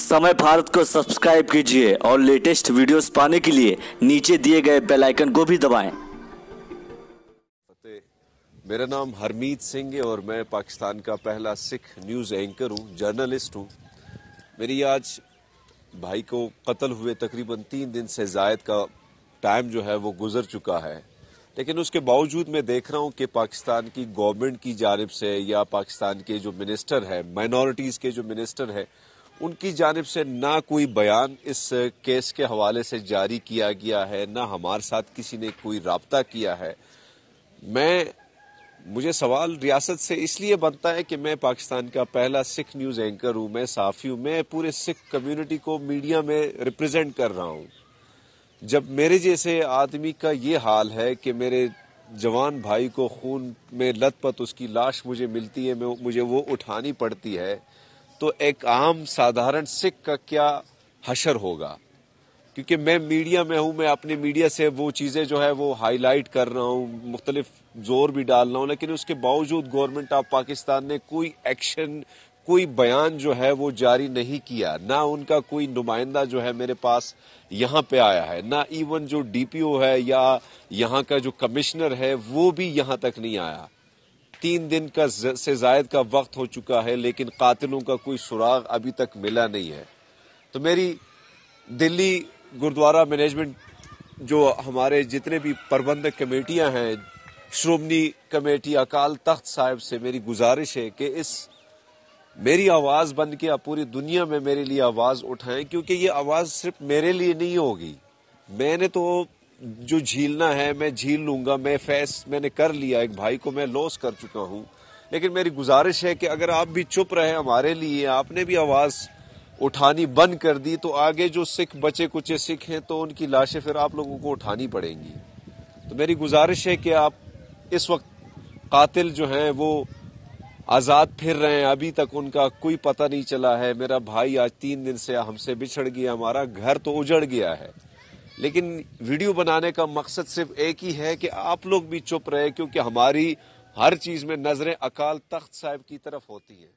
subscribe गए اور latest videos پانے کے لیے نیچے دیے گئے میرا نام मैं اور میں پاکستان کا پہلا سکھ نیوز जर्नलिस्ट ہوں میری آج بھائی کو قتل ہوئے تقریباً تین دن سے زائد کا ٹائم جو ہے وہ گزر چکا ہے لیکن اس کے باوجود میں دیکھ رہا ہوں کہ پاکستان کی گورنمنٹ کی جانب سے یا پاکستان کے جو منسٹر ہے مینورٹیز کے جو منسٹر ہے ان کی جانب سے نہ کوئی بیان اس کیس کے حوالے سے جاری کیا گیا ہے نہ ہمارے ساتھ کسی نے کوئی رابطہ کیا ہے میں مجھے سوال ریاست سے اس لیے بنتا ہے کہ میں پاکستان کا پہلا سکھ نیوز اینکر ہوں میں صحافی ہوں میں پورے سکھ کمیونٹی کو میڈیا میں ریپرزینٹ کر رہا ہوں جب میرے جیسے آدمی کا یہ حال ہے کہ میرے جوان بھائی کو خون میں لت پت اس کی لاش مجھے ملتی ہے مجھے وہ اٹھانی پڑتی ہے تو ایک عام سادھارن سکھ کا کیا حشر ہوگا کیونکہ میں میڈیا میں ہوں میں اپنے میڈیا سے وہ چیزیں جو ہے وہ ہائی لائٹ کر رہا ہوں مختلف زور بھی ڈال رہا ہوں لیکن اس کے باوجود گورنمنٹ آف پاکستان نے کوئی ایکشن کوئی بیان جو ہے وہ جاری نہیں کیا نہ ان کا کوئی نمائندہ جو ہے میرے پاس یہاں پہ آیا ہے نہ ایون جو ڈی پی او ہے یا یہاں کا جو کمشنر ہے وہ بھی یہاں تک نہیں آیا تین دن کا سے زائد کا وقت ہو چکا ہے لیکن قاتلوں کا کوئی سراغ ابھی تک ملا نہیں ہے تو میری دلی گردوارا مینجمنٹ جو ہمارے جتنے بھی پربندک کمیٹیاں ہیں شرومنی کمیٹی اکال تخت صاحب سے میری گزارش ہے کہ اس میری آواز بن کے آپ پوری دنیا میں میرے لیے آواز اٹھائیں کیونکہ یہ آواز صرف میرے لیے نہیں ہوگی میں نے تو جو جھیلنا ہے میں جھیل لوں گا میں فیس میں نے کر لیا ایک بھائی کو میں لوس کر چکا ہوں لیکن میری گزارش ہے کہ اگر آپ بھی چپ رہے ہمارے لیے آپ نے بھی آواز اٹھانی بند کر دی تو آگے جو سکھ بچے کچے سکھ ہیں تو ان کی لاشیں پھر آپ لوگوں کو اٹھانی پڑیں گی تو میری گزارش ہے کہ آپ اس وقت قاتل جو ہیں وہ آزاد پھر رہے ہیں ابھی تک ان کا کوئی پتہ نہیں چلا ہے میرا بھائی آج تین دن سے ہم سے بچھڑ گیا ہمارا گھر تو اجڑ گیا ہے لیکن ویڈیو بنانے کا مقصد صرف ایک ہی ہے کہ آپ لوگ بھی چپ رہے کیونکہ ہماری ہر چیز میں نظریں اکال تخت صاحب کی طرف ہوتی ہیں